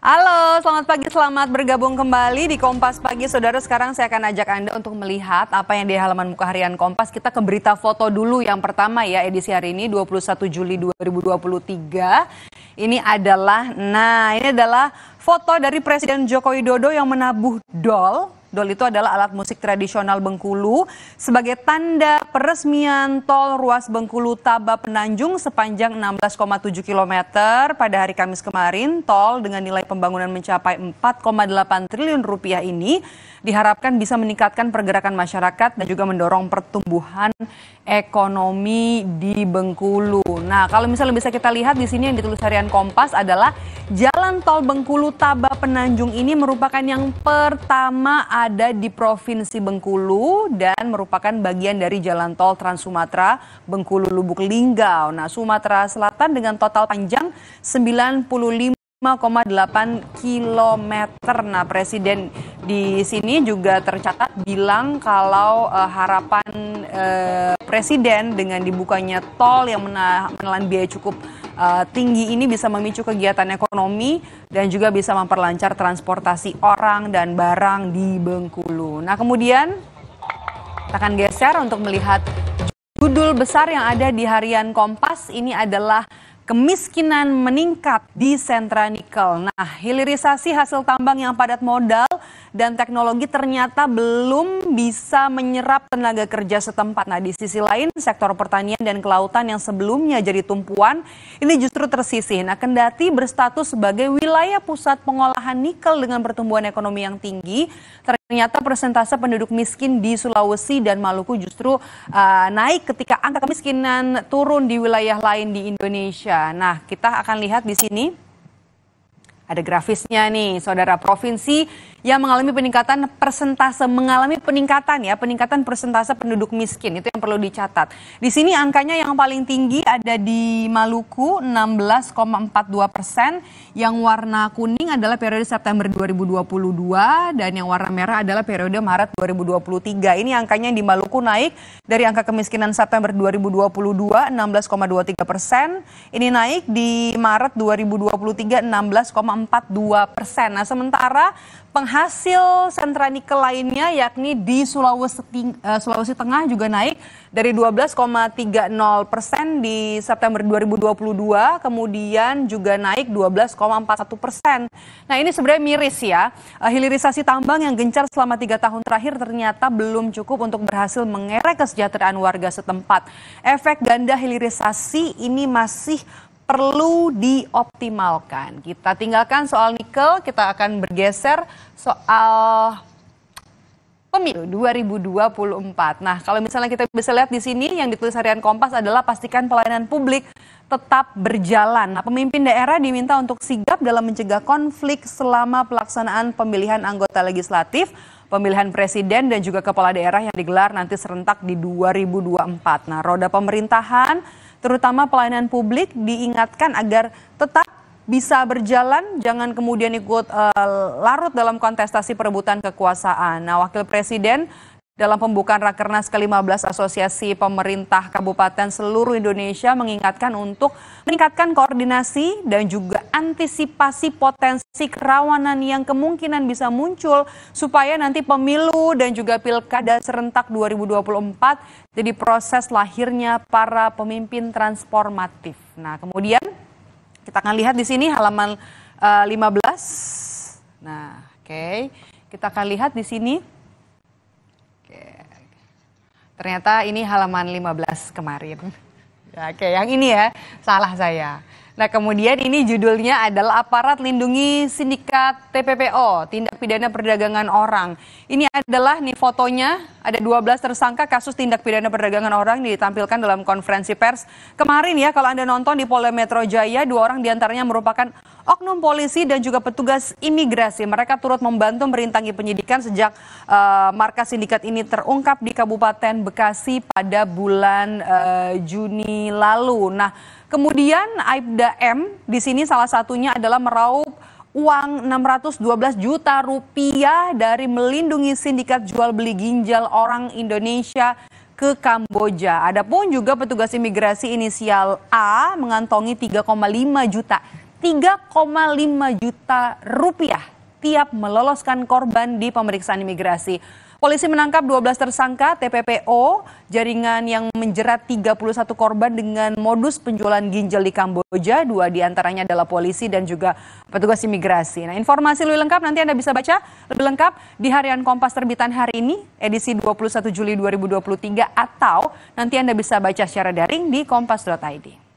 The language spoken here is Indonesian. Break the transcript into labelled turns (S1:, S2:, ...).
S1: Halo, selamat pagi, selamat bergabung kembali di Kompas Pagi. Saudara, sekarang saya akan ajak Anda untuk melihat apa yang di halaman muka harian Kompas. Kita ke berita foto dulu yang pertama ya, edisi hari ini 21 Juli 2023. Ini adalah, nah ini adalah foto dari Presiden Joko Widodo yang menabuh dol Dol itu adalah alat musik tradisional Bengkulu sebagai tanda peresmian tol ruas Bengkulu Taba Penanjung sepanjang 16,7 km pada hari Kamis kemarin. Tol dengan nilai pembangunan mencapai 4,8 triliun rupiah ini diharapkan bisa meningkatkan pergerakan masyarakat dan juga mendorong pertumbuhan ekonomi di Bengkulu. Nah, kalau misalnya bisa kita lihat di sini yang ditulis harian Kompas adalah Jalan Tol Bengkulu Taba Penanjung ini merupakan yang pertama ada di Provinsi Bengkulu dan merupakan bagian dari Jalan Tol Trans Sumatera Bengkulu Lubuk Linggau. Nah, Sumatera Selatan dengan total panjang 95 5,8 km. Nah, Presiden di sini juga tercatat bilang kalau uh, harapan uh, presiden dengan dibukanya tol yang menelan biaya cukup uh, tinggi ini bisa memicu kegiatan ekonomi dan juga bisa memperlancar transportasi orang dan barang di Bengkulu. Nah, kemudian kita akan geser untuk melihat judul besar yang ada di harian Kompas ini adalah kemiskinan meningkat di sentra nikel. Nah, hilirisasi hasil tambang yang padat modal dan teknologi ternyata belum bisa menyerap tenaga kerja setempat. Nah, di sisi lain sektor pertanian dan kelautan yang sebelumnya jadi tumpuan ini justru tersisih. Nah, kendati berstatus sebagai wilayah pusat pengolahan nikel dengan pertumbuhan ekonomi yang tinggi, ternyata persentase penduduk miskin di Sulawesi dan Maluku justru uh, naik ketika angka kemiskinan turun di wilayah lain di Indonesia. Nah, kita akan lihat di sini ada grafisnya nih, saudara provinsi yang mengalami peningkatan persentase mengalami peningkatan ya, peningkatan persentase penduduk miskin itu yang perlu dicatat. Di sini angkanya yang paling tinggi ada di Maluku 16,42 persen, yang warna kuning adalah periode September 2022 dan yang warna merah adalah periode Maret 2023. Ini angkanya di Maluku naik dari angka kemiskinan September 2022 16,23 persen, ini naik di Maret 2023 16,4 0,42 persen. Nah, sementara penghasil sentra nikel lainnya yakni di Sulawesi, eh, Sulawesi Tengah juga naik dari 12,30 persen di September 2022, kemudian juga naik 12,41 persen. Nah ini sebenarnya miris ya, eh, hilirisasi tambang yang gencar selama tiga tahun terakhir ternyata belum cukup untuk berhasil mengerek kesejahteraan warga setempat. Efek ganda hilirisasi ini masih perlu dioptimalkan. Kita tinggalkan soal nikel, kita akan bergeser soal pemilu 2024. Nah, kalau misalnya kita bisa lihat di sini yang ditulis harian Kompas adalah pastikan pelayanan publik tetap berjalan. Nah, pemimpin daerah diminta untuk sigap dalam mencegah konflik selama pelaksanaan pemilihan anggota legislatif, pemilihan presiden dan juga kepala daerah yang digelar nanti serentak di 2024. Nah, roda pemerintahan terutama pelayanan publik diingatkan agar tetap bisa berjalan, jangan kemudian ikut uh, larut dalam kontestasi perebutan kekuasaan. Nah, Wakil Presiden dalam pembukaan Rakernas ke-15 Asosiasi Pemerintah Kabupaten seluruh Indonesia mengingatkan untuk meningkatkan koordinasi dan juga antisipasi potensi kerawanan yang kemungkinan bisa muncul supaya nanti pemilu dan juga pilkada serentak 2024 jadi proses lahirnya para pemimpin transformatif. Nah, kemudian kita akan lihat di sini halaman uh, eh, 15. Nah, oke. Okay. Kita akan lihat di sini Ternyata ini halaman 15 kemarin. Oke, yang ini ya, salah saya. Nah kemudian ini judulnya adalah aparat lindungi sindikat TPPO, tindak pidana perdagangan orang. Ini adalah nih fotonya, ada 12 tersangka kasus tindak pidana perdagangan orang ditampilkan dalam konferensi pers. Kemarin ya kalau Anda nonton di Polda Metro Jaya, dua orang diantaranya merupakan oknum polisi dan juga petugas imigrasi. Mereka turut membantu merintangi penyidikan sejak uh, markas sindikat ini terungkap di Kabupaten Bekasi pada bulan uh, Juni lalu. Nah Kemudian Aibda M di sini salah satunya adalah meraup uang 612 juta rupiah dari melindungi sindikat jual beli ginjal orang Indonesia ke Kamboja. Adapun juga petugas imigrasi inisial A mengantongi 3,5 juta 3,5 juta rupiah tiap meloloskan korban di pemeriksaan imigrasi. Polisi menangkap 12 tersangka TPPO, jaringan yang menjerat 31 korban dengan modus penjualan ginjal di Kamboja. Dua diantaranya adalah polisi dan juga petugas imigrasi. Nah, informasi lebih lengkap nanti Anda bisa baca lebih lengkap di harian Kompas terbitan hari ini, edisi 21 Juli 2023 atau nanti Anda bisa baca secara daring di kompas.id.